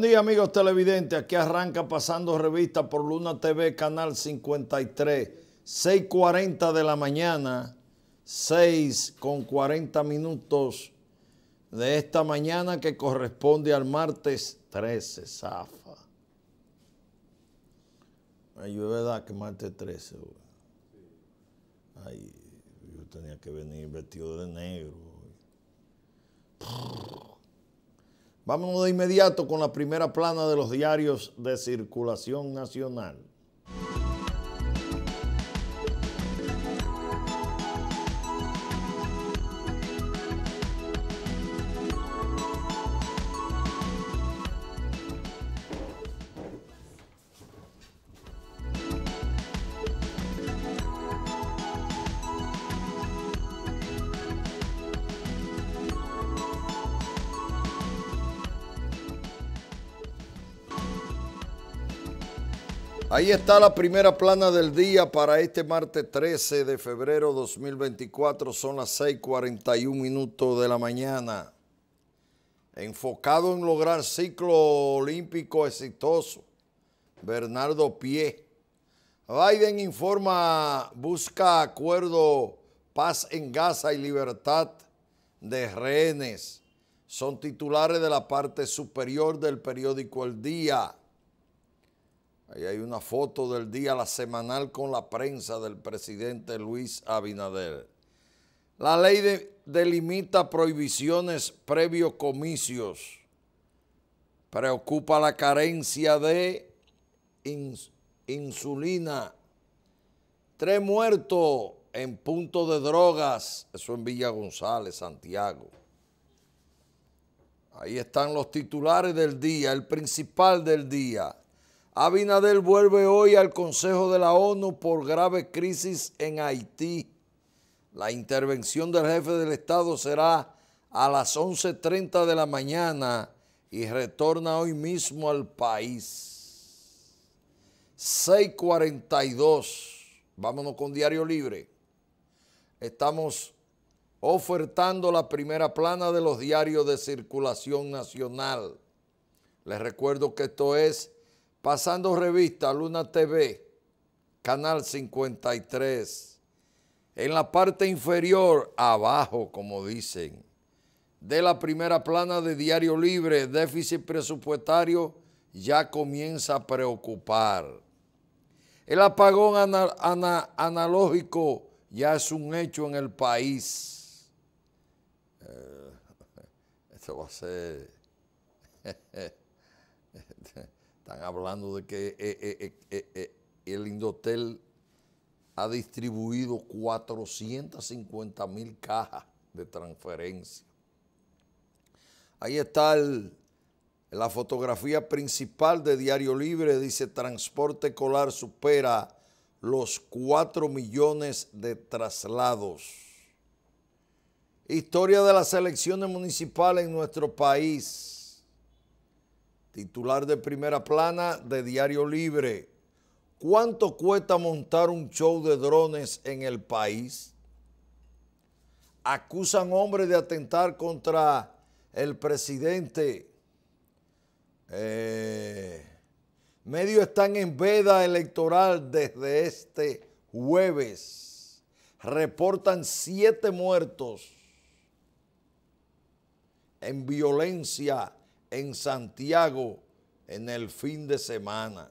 Buen día amigos televidentes, aquí arranca pasando revista por Luna TV, canal 53, 6.40 de la mañana, 6 con 40 minutos de esta mañana que corresponde al martes 13, zafa. Ay, es verdad que martes 13, Ay, yo tenía que venir vestido de negro. Vámonos de inmediato con la primera plana de los diarios de circulación nacional. Ahí está la primera plana del día para este martes 13 de febrero 2024. Son las 6.41 minutos de la mañana. Enfocado en lograr ciclo olímpico exitoso. Bernardo Pie. Biden informa, busca acuerdo, paz en Gaza y libertad de rehenes. Son titulares de la parte superior del periódico El Día. Ahí hay una foto del día, la semanal con la prensa del presidente Luis Abinader. La ley delimita prohibiciones previos comicios. Preocupa la carencia de insulina. Tres muertos en punto de drogas, eso en Villa González, Santiago. Ahí están los titulares del día, el principal del día. Abinadel vuelve hoy al Consejo de la ONU por grave crisis en Haití. La intervención del jefe del Estado será a las 11.30 de la mañana y retorna hoy mismo al país. 6.42, vámonos con Diario Libre. Estamos ofertando la primera plana de los diarios de circulación nacional. Les recuerdo que esto es Pasando revista, Luna TV, canal 53. En la parte inferior, abajo, como dicen, de la primera plana de Diario Libre, déficit presupuestario ya comienza a preocupar. El apagón analógico ya es un hecho en el país. Eh, esto va a ser... Están hablando de que eh, eh, eh, el Indotel ha distribuido 450 mil cajas de transferencia. Ahí está la fotografía principal de Diario Libre, dice transporte colar supera los 4 millones de traslados. Historia de las elecciones municipales en nuestro país titular de primera plana de Diario Libre. ¿Cuánto cuesta montar un show de drones en el país? Acusan hombres de atentar contra el presidente. Eh, medio medios están en veda electoral desde este jueves. Reportan siete muertos en violencia en Santiago en el fin de semana.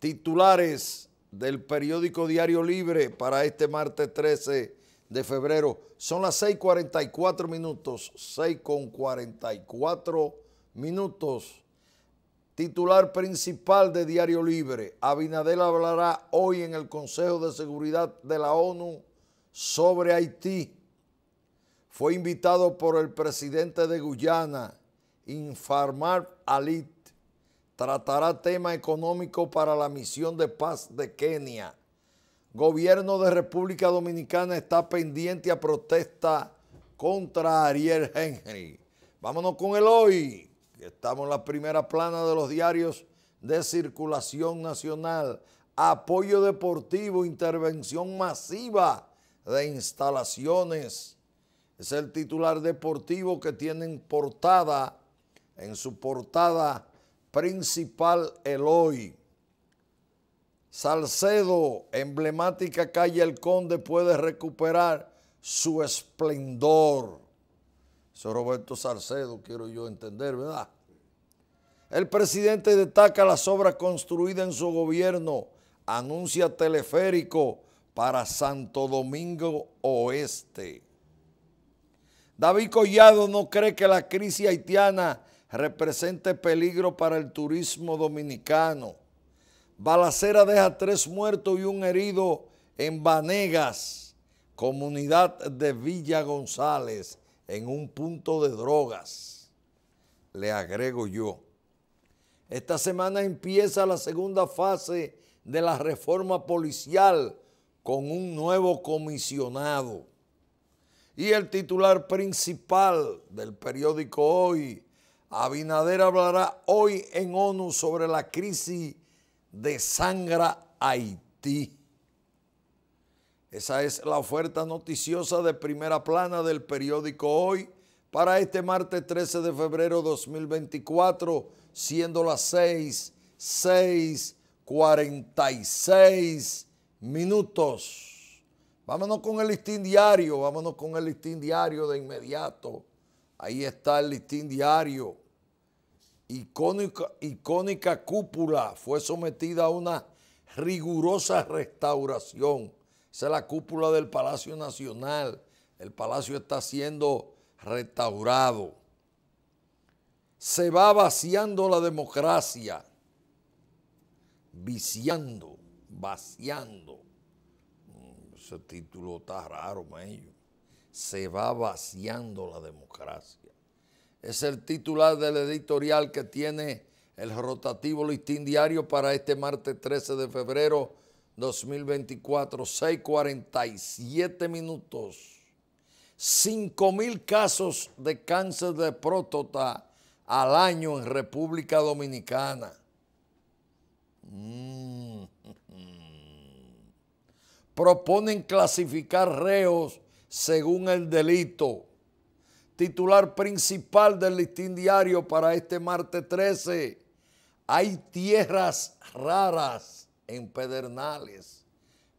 Titulares del periódico Diario Libre para este martes 13 de febrero. Son las 6.44 minutos, 6.44 minutos. Titular principal de Diario Libre, Abinadel hablará hoy en el Consejo de Seguridad de la ONU sobre Haití. Fue invitado por el presidente de Guyana, Infarmar Alit tratará tema económico para la misión de paz de Kenia. Gobierno de República Dominicana está pendiente a protesta contra Ariel Henry. Vámonos con el hoy. Estamos en la primera plana de los diarios de circulación nacional. Apoyo deportivo, intervención masiva de instalaciones. Es el titular deportivo que tienen portada en su portada principal el hoy. Salcedo, emblemática calle El Conde, puede recuperar su esplendor. Eso Roberto Salcedo, quiero yo entender, ¿verdad? El presidente destaca las obras construidas en su gobierno, anuncia teleférico para Santo Domingo Oeste. David Collado no cree que la crisis haitiana representa peligro para el turismo dominicano. Balacera deja tres muertos y un herido en Banegas, comunidad de Villa González, en un punto de drogas. Le agrego yo. Esta semana empieza la segunda fase de la reforma policial con un nuevo comisionado. Y el titular principal del periódico Hoy Abinader hablará hoy en ONU sobre la crisis de sangra Haití. Esa es la oferta noticiosa de primera plana del periódico Hoy para este martes 13 de febrero 2024, siendo las 6.46 minutos. Vámonos con el listín diario, vámonos con el listín diario de inmediato. Ahí está el listín diario icónica, cúpula fue sometida a una rigurosa restauración. Esa es la cúpula del Palacio Nacional. El palacio está siendo restaurado. Se va vaciando la democracia. Viciando, vaciando. Mm, ese título está raro, me Se va vaciando la democracia es el titular del editorial que tiene el rotativo listín diario para este martes 13 de febrero 2024, 6.47 minutos. 5.000 casos de cáncer de próstata al año en República Dominicana. Mm. Proponen clasificar reos según el delito titular principal del listín diario para este martes 13. Hay tierras raras en Pedernales,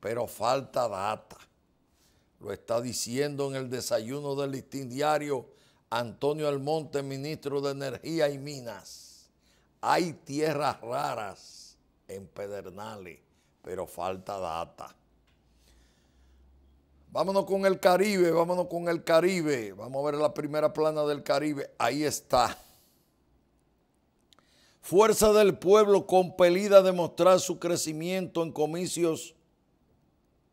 pero falta data. Lo está diciendo en el desayuno del listín diario Antonio Almonte, ministro de Energía y Minas. Hay tierras raras en Pedernales, pero falta data. Vámonos con el Caribe, vámonos con el Caribe. Vamos a ver la primera plana del Caribe. Ahí está. Fuerza del pueblo compelida a demostrar su crecimiento en comicios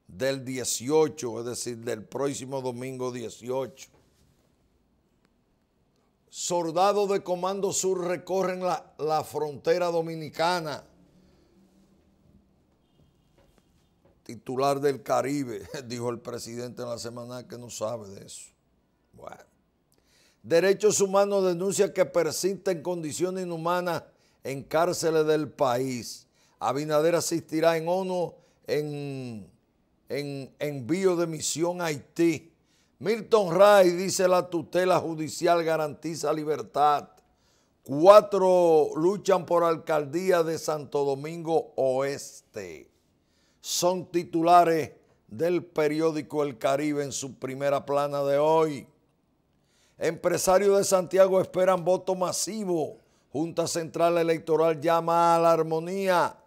del 18, es decir, del próximo domingo 18. Soldados de Comando Sur recorren la, la frontera dominicana. titular del Caribe, dijo el presidente en la semana que no sabe de eso. Bueno. Derechos Humanos denuncia que persisten condiciones inhumanas en cárceles del país. Abinader asistirá en ONU en, envío de misión a Haití. Milton Ray dice la tutela judicial garantiza libertad. Cuatro luchan por alcaldía de Santo Domingo Oeste son titulares del periódico El Caribe en su primera plana de hoy. Empresarios de Santiago esperan voto masivo. Junta Central Electoral llama a la armonía.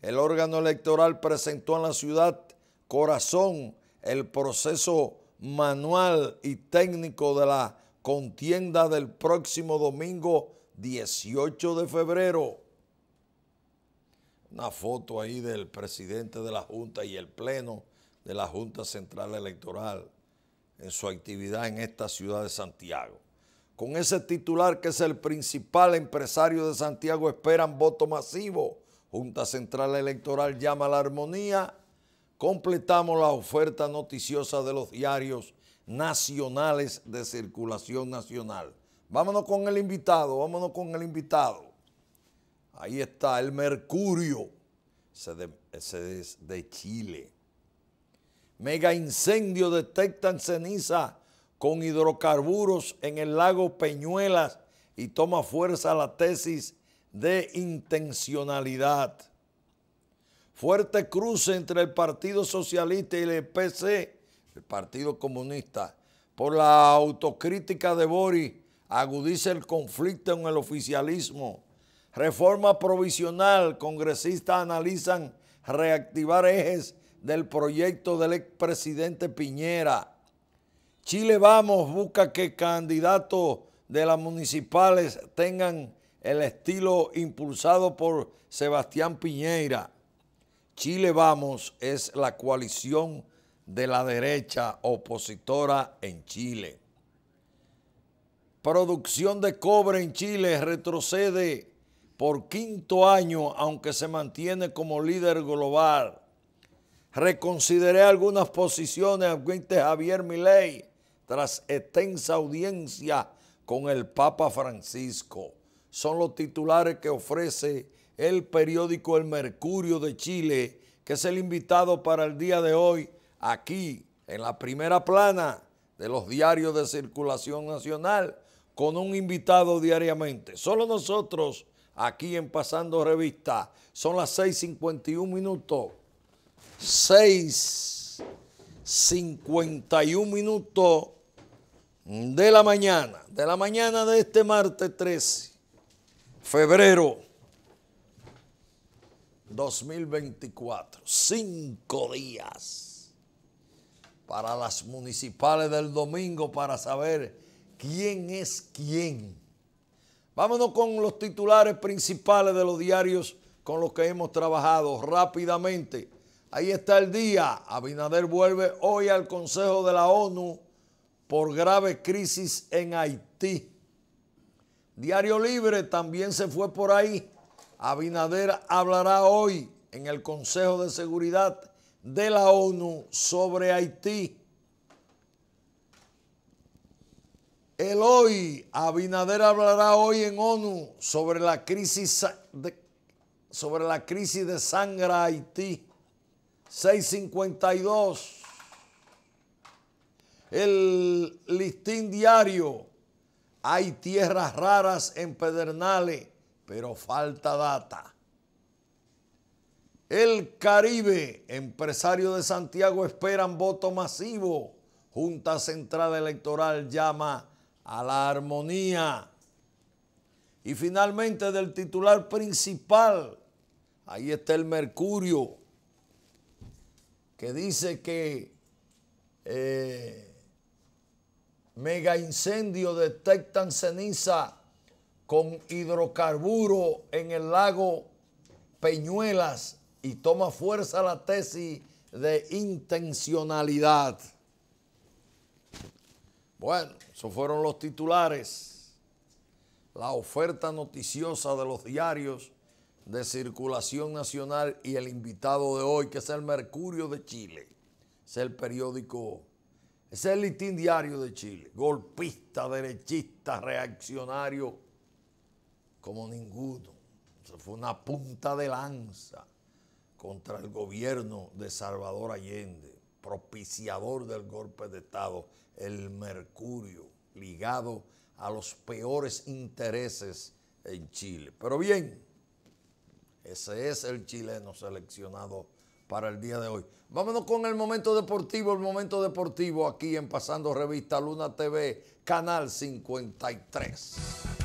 El órgano electoral presentó en la ciudad Corazón el proceso manual y técnico de la contienda del próximo domingo 18 de febrero una foto ahí del presidente de la Junta y el Pleno de la Junta Central Electoral en su actividad en esta ciudad de Santiago. Con ese titular que es el principal empresario de Santiago, esperan voto masivo. Junta Central Electoral llama a la armonía. Completamos la oferta noticiosa de los diarios nacionales de circulación nacional. Vámonos con el invitado, vámonos con el invitado. Ahí está el mercurio. Ese, de, de Chile. Mega incendio detectan ceniza con hidrocarburos en el lago Peñuelas y toma fuerza la tesis de intencionalidad. Fuerte cruce entre el Partido Socialista y el PC, el Partido Comunista, por la autocrítica de Boris agudiza el conflicto en el oficialismo Reforma provisional, congresistas analizan reactivar ejes del proyecto del expresidente Piñera. Chile Vamos busca que candidatos de las municipales tengan el estilo impulsado por Sebastián Piñera. Chile Vamos es la coalición de la derecha opositora en Chile. Producción de cobre en Chile retrocede por quinto año, aunque se mantiene como líder global. Reconsideré algunas posiciones, advierte Javier Milei, tras extensa audiencia con el Papa Francisco. Son los titulares que ofrece el periódico El Mercurio de Chile, que es el invitado para el día de hoy aquí en la primera plana de los diarios de circulación nacional con un invitado diariamente. Solo nosotros aquí en Pasando Revista. Son las 6.51 minutos. 6.51 minutos de la mañana, de la mañana de este martes 13, febrero 2024. Cinco días para las municipales del domingo para saber quién es quién Vámonos con los titulares principales de los diarios con los que hemos trabajado rápidamente. Ahí está el día. Abinader vuelve hoy al Consejo de la ONU por grave crisis en Haití. Diario Libre también se fue por ahí. Abinader hablará hoy en el Consejo de Seguridad de la ONU sobre Haití. El hoy, Abinader hablará hoy en ONU sobre la crisis de, sobre la crisis de sangre Haití. 652. El listín diario. Hay tierras raras en Pedernales, pero falta data. El Caribe, empresario de Santiago esperan voto masivo. Junta Central Electoral llama a la armonía. Y finalmente del titular principal, ahí está el Mercurio, que dice que eh, mega incendio detectan ceniza con hidrocarburo en el lago Peñuelas y toma fuerza la tesis de intencionalidad. Bueno, esos fueron los titulares, la oferta noticiosa de los diarios de circulación nacional y el invitado de hoy, que es el Mercurio de Chile, es el periódico, es el litín diario de Chile, golpista, derechista, reaccionario, como ninguno. fue una punta de lanza contra el gobierno de Salvador Allende, propiciador del golpe de Estado el mercurio, ligado a los peores intereses en Chile. Pero bien, ese es el chileno seleccionado para el día de hoy. Vámonos con el momento deportivo, el momento deportivo aquí en Pasando Revista Luna TV, Canal 53.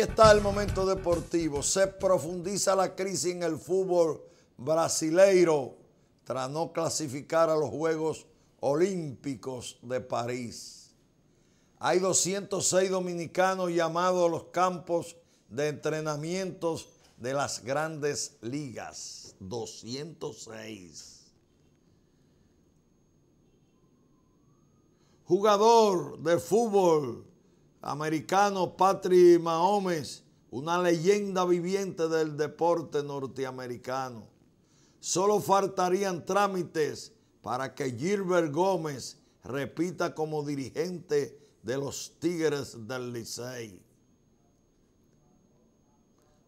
está el momento deportivo. Se profundiza la crisis en el fútbol brasileiro tras no clasificar a los Juegos Olímpicos de París. Hay 206 dominicanos llamados a los campos de entrenamientos de las grandes ligas. 206. Jugador de fútbol americano Patrick Mahomes, una leyenda viviente del deporte norteamericano. Solo faltarían trámites para que Gilbert Gómez repita como dirigente de los Tigres del Licey.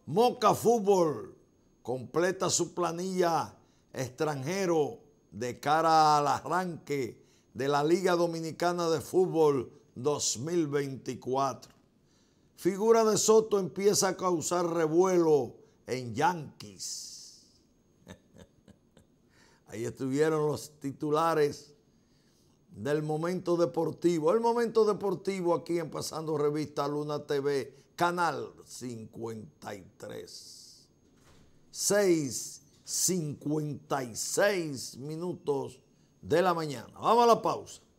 Moca Fútbol completa su planilla extranjero de cara al arranque de la Liga Dominicana de Fútbol 2024. Figura de Soto empieza a causar revuelo en Yankees. Ahí estuvieron los titulares del momento deportivo. El momento deportivo aquí en Pasando Revista Luna TV, canal 53. 6.56 56 minutos de la mañana. Vamos a la pausa.